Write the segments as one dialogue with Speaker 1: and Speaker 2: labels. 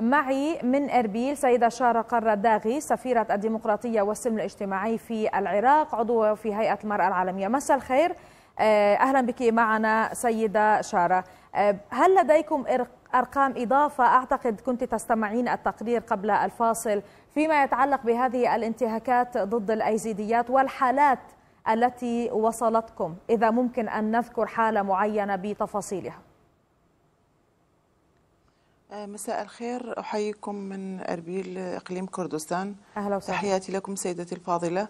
Speaker 1: معي من اربيل سيده شارق داغي سفيره الديمقراطيه والسلم الاجتماعي في العراق عضو في هيئه المراه العالميه مساء الخير آه، اهلا بك معنا سيده شاره آه، هل لديكم ارقام اضافه اعتقد كنت تستمعين التقرير قبل الفاصل فيما يتعلق بهذه الانتهاكات ضد الايزيديات والحالات التي وصلتكم اذا ممكن ان نذكر حاله معينه بتفاصيلها آه، مساء
Speaker 2: الخير أحييكم من أربيل آه، إقليم كردستان أهلا وسهلا تحياتي لكم سيدتي الفاضلة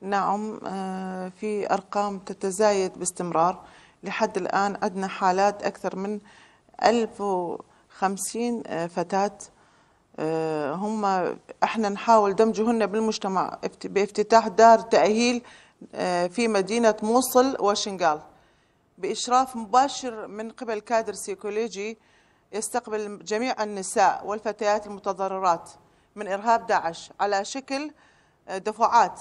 Speaker 2: نعم آه، في أرقام تتزايد باستمرار لحد الآن عندنا حالات أكثر من 1050 فتاة هم احنا نحاول دمجهن بالمجتمع بافتتاح دار تأهيل في مدينة موصل وشنغال بإشراف مباشر من قبل كادر سيكولوجي يستقبل جميع النساء والفتيات المتضررات من إرهاب داعش على شكل آه، دفعات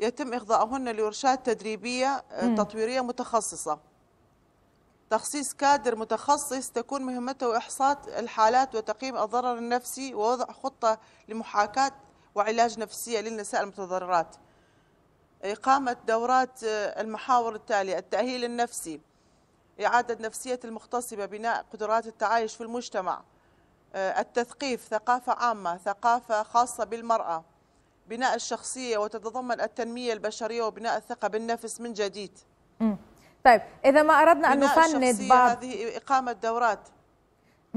Speaker 2: يتم إخضاعهن لورشات تدريبية آه، تطويرية متخصصة تخصيص كادر متخصص تكون مهمته إحصاء الحالات وتقييم الضرر النفسي ووضع خطة لمحاكاة وعلاج نفسية للنساء المتضررات إقامة دورات آه، المحاور التالية التأهيل النفسي إعادة نفسية المختص ببناء قدرات التعايش في المجتمع آه، التثقيف ثقافة عامة ثقافة خاصة بالمرأة بناء الشخصية وتتضمن التنمية البشرية وبناء الثقة بالنفس من جديد
Speaker 1: طيب إذا ما أردنا أن نفند بعض
Speaker 2: هذه إقامة دورات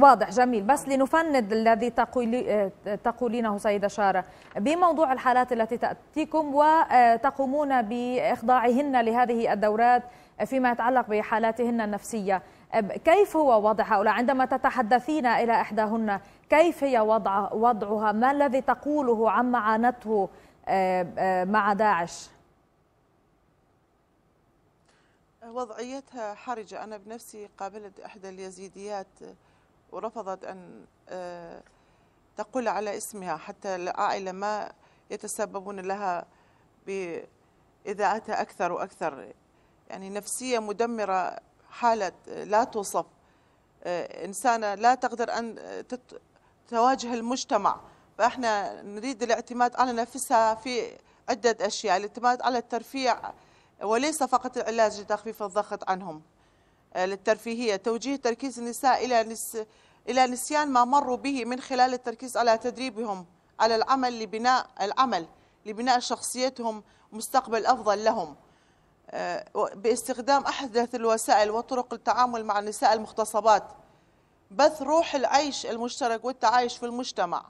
Speaker 1: واضح جميل بس لنفند الذي تقولي آه، تقولينه سيدة شارة بموضوع الحالات التي تأتيكم وتقومون بإخضاعهن لهذه الدورات فيما يتعلق بحالاتهن النفسية كيف هو وضع هؤلاء عندما تتحدثين إلى إحداهن كيف هي وضع وضعها ما الذي تقوله عما عانته آه، آه، مع داعش
Speaker 2: وضعيتها حرجة أنا بنفسي قابلت إحدى اليزيديات ورفضت أن آه، تقول على اسمها حتى العائلة ما يتسببون لها بإذاعتها أكثر وأكثر يعني نفسية مدمرة حالة لا توصف آه، إنسانة لا تقدر أن تواجه المجتمع فإحنا نريد الاعتماد على نفسها في عدة أشياء الاعتماد على الترفيع وليس فقط العلاج لتخفيف الضغط عنهم آه، للترفيهية توجيه تركيز النساء إلى نس... إلى نسيان ما مروا به من خلال التركيز على تدريبهم على العمل لبناء العمل لبناء شخصيتهم مستقبل أفضل لهم آه، باستخدام أحدث الوسائل وطرق التعامل مع النساء المغتصبات بث روح العيش المشترك والتعايش في المجتمع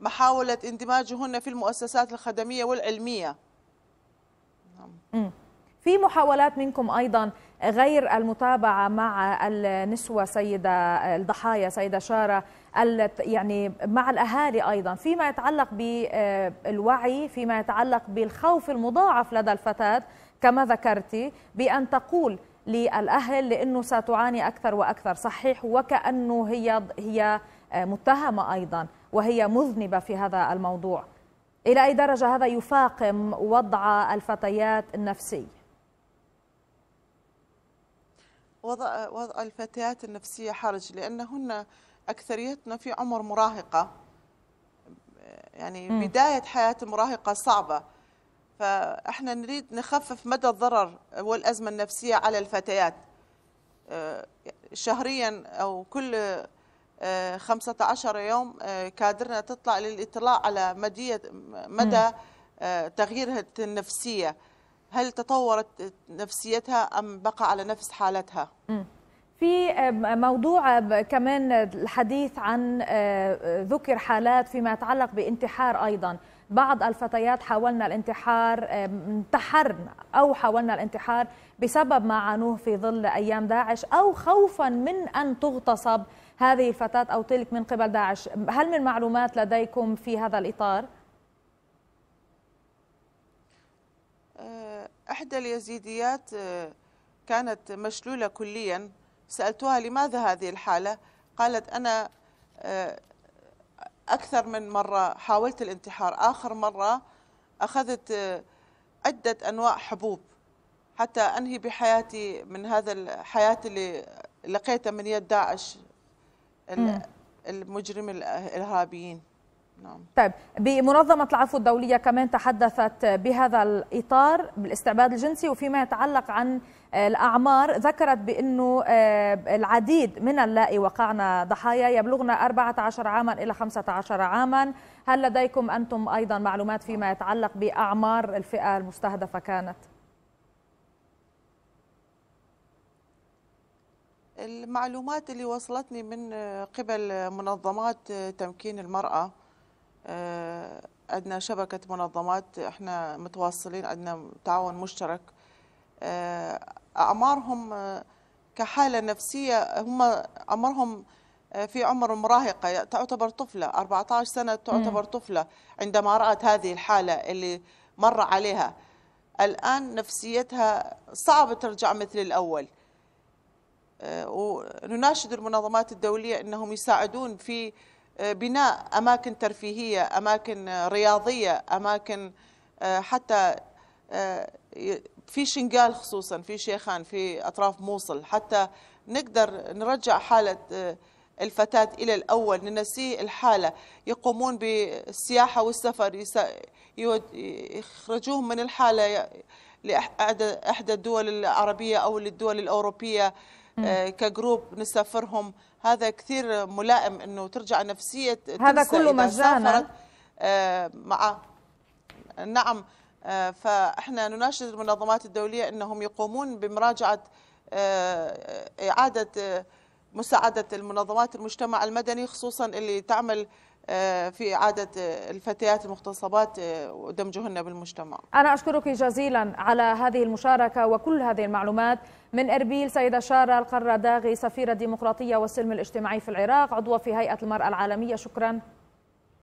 Speaker 2: محاولة اندماجهن في المؤسسات الخدمية والعلمية
Speaker 1: نعم. في محاولات منكم أيضا غير المتابعة مع النسوة سيدة الضحايا سيدة شارة يعني مع الأهالي أيضا فيما يتعلق بالوعي فيما يتعلق بالخوف المضاعف لدى الفتاة كما ذكرتي بأن تقول للأهل لأنه ستعاني أكثر وأكثر صحيح وكأنه هي هي متهمة أيضا وهي مذنبة في هذا الموضوع إلى أي درجة هذا يفاقم وضع الفتيات النفسي؟
Speaker 2: وضع, وضع الفتيات النفسية حرج لأنهن أكثريتنا في عمر مراهقة يعني م. بداية حياة المراهقه صعبة فإحنا نريد نخفف مدى الضرر والأزمة النفسية على الفتيات آه، شهريا أو كل 15 آه، يوم آه، كادرنا تطلع للاطلاع على مدى تغييرها النفسيه هل تطورت نفسيتها أم بقى على نفس حالتها؟
Speaker 1: في آه، موضوع آه، كمان الحديث عن آه، ذكر حالات فيما يتعلق بانتحار أيضا بعض الفتيات حاولنا الانتحار انتحرن أو حاولنا الانتحار بسبب ما عانوه في ظل أيام داعش أو خوفا من أن تغتصب هذه الفتاة أو تلك من قبل داعش هل من معلومات لديكم في هذا الإطار؟
Speaker 2: إحدى اليزيديات آه، كانت مشلولة كليا سألتها لماذا هذه الحالة قالت أنا آه، أكثر من مرة حاولت الانتحار آخر مرة أخذت آه، عدة أنواع حبوب حتى أنهي بحياتي من هذا الحياة اللي لقيتها من يد داعش المجرم الإرهابيين
Speaker 1: نعم. طيب بمنظمة العفو الدولية كمان تحدثت بهذا الإطار بالاستعباد الجنسي وفيما يتعلق عن آه، الأعمار ذكرت بأنه آه، العديد من اللائي وقعنا ضحايا يبلغن 14 عاما إلى 15 عاما هل لديكم أنتم أيضا معلومات فيما يتعلق بأعمار الفئة المستهدفة كانت؟
Speaker 2: المعلومات اللي وصلتني من آه، قبل منظمات تمكين المرأة آه، عندنا شبكة منظمات احنا متواصلين عندنا تعاون مشترك آه، أعمارهم آه، كحالة نفسية هم عمرهم في عمر مراهقة يعني تعتبر طفلة 14 سنة تعتبر طفلة عندما رأت هذه الحالة اللي مر عليها الآن نفسيتها صعب ترجع مثل الأول ونناشد المنظمات الدولية أنهم يساعدون في آه، بناء أماكن ترفيهية أماكن رياضية أماكن آه، حتى آه، في شنقال خصوصا في شيخان في أطراف موصل حتى نقدر نرجع حالة الفتاة إلى الأول ننسي الحالة يقومون بالسياحة والسفر يخرجوهم من الحالة لإحدى الدول العربية أو للدول الأوروبية آه، كجروب نسافرهم هذا كثير ملائم انه ترجع نفسيه هذا كله مجانا آه، مع نعم آه، فاحنا نناشد المنظمات الدوليه انهم يقومون بمراجعه اعاده مساعده المنظمات المجتمع المدني خصوصا اللي تعمل آه، في إعادة الفتيات المغتصبات آه، ودمجهن بالمجتمع
Speaker 1: أنا أشكرك جزيلا على هذه المشاركة وكل هذه المعلومات من إربيل سيدة شارة القرداغي سفيرة الديمقراطية والسلم الاجتماعي في العراق عضوة في هيئة المرأة العالمية شكرا